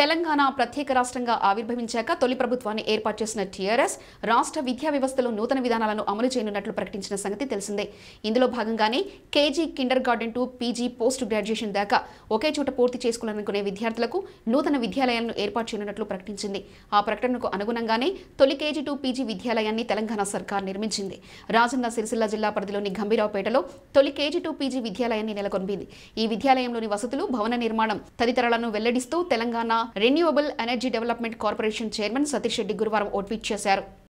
తెలంగాణ ప్రత్యేక రాష్ట్రంగా ఆవిర్భవించాక తొలి ప్రభుత్వాన్ని ఏర్పాటు చేసిన టీఆర్ఎస్ రాష్ట్ర విద్యా వ్యవస్థలో నూతన విధానాలను అమలు చేయనున్నట్లు ప్రకటించిన సంగతి తెలిసిందే ఇందులో భాగంగానే KG kindergarten to PG post graduation దాకా ఒకే చోట పూర్తి చేసుకోవాలనుకునే విద్యార్థులకు నూతన విద్యాలయాలను ఏర్పాటు చేయనున్నట్లు ప్రకటించింది ఆ ప్రకటనకు అనుగుణంగానే తొలి కేజీ టు పీజీ విద్యాలయాన్ని తెలంగాణ సర్కార్ నిర్మించింది రాజన్న సిరిసిల్ల జిల్లా పరిధిలోని గంభీరావుపేటలో తొలి కేజీ టు పీజీ విద్యాలయాన్ని నెలకొల్పింది ఈ విద్యాలయంలోని వసతులు భవన నిర్మాణం తదితరాలను వెల్లడిస్తూ Telangana renewable energy development corporation chairman Satish Reddy గురువారం ఓ ట్వీట్ చేశారు